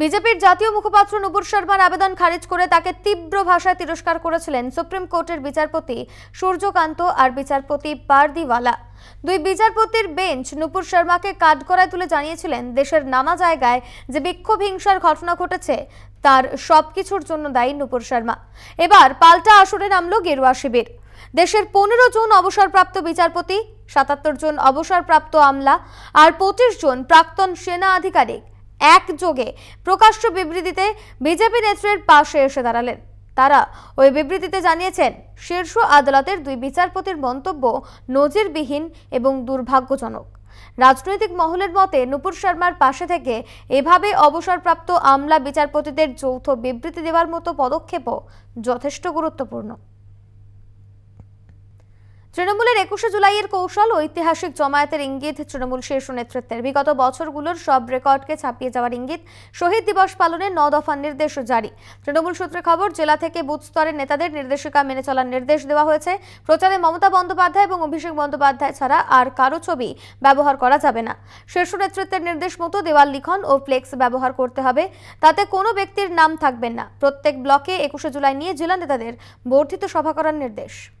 বিজেপির জাতীয় মুখপাত্র নুপুর শর্মার আবেদন খারিজ করে তাকে তীব্র ভাষায় তিরস্কার করেছিলেন সুপ্রিম কোর্টের বিচারপতি সূর্যকান্ত আর বিচারপতি পারদিওয়ালা দুই বিচারপতির বেঞ্চ নুপুর শর্মাকে কাঠগড়ায় তুলে জানিয়েছিলেন দেশের নানা জায়গায় যে বিক্ষোভ হিংসার ঘটনা ঘটেছে তার সবকিছুর জন্য দায়ী নুপুর শর্মা এবার পাল্টা আসরে নামল গেরুয়া শিবির দেশের পনেরো জন অবসরপ্রাপ্ত বিচারপতি সাতাত্তর জন অবসরপ্রাপ্ত আমলা আর পঁচিশ জন প্রাক্তন সেনা আধিকারিক একযোগে প্রকাশ্য বিবৃতিতে বিজেপি নেত্রীর পাশে এসে দাঁড়ালেন তারা ওই বিবৃতিতে জানিয়েছেন শীর্ষ আদালতের দুই বিচারপতির মন্তব্য নজিরবিহীন এবং দুর্ভাগ্যজনক রাজনৈতিক মহলের মতে নুপুর শর্মার পাশে থেকে এভাবে অবসরপ্রাপ্ত আমলা বিচারপতিদের যৌথ বিবৃতি দেওয়ার মতো পদক্ষেপও যথেষ্ট গুরুত্বপূর্ণ তৃণমূলের একুশে জুলাইয়ের কৌশল ঐতিহাসিক জমায়েতের ইঙ্গিত তৃণমূল শীর্ষ নেতৃত্বের বিগত বছরগুলোর সব রেকর্ডকে ছাপিয়ে যাওয়ার ইঙ্গিত শহীদ দিবস পালনে ন দফা নির্দেশ জারি তৃণমূল সূত্রে খবর জেলা থেকে বুথ স্তরের নেতাদের নির্দেশিকা মেনে চলার নির্দেশ দেওয়া হয়েছে প্রচারে মমতা বন্দ্যোপাধ্যায় এবং অভিষেক বন্দ্যোপাধ্যায় ছাড়া আর কারো ছবি ব্যবহার করা যাবে না শীর্ষ নেতৃত্বের নির্দেশ মতো দেওয়াল লিখন ও ফ্লেক্স ব্যবহার করতে হবে তাতে কোনো ব্যক্তির নাম থাকবেন না প্রত্যেক ব্লকে একুশে জুলাই নিয়ে জেলা নেতাদের বর্ধিত সভা করার নির্দেশ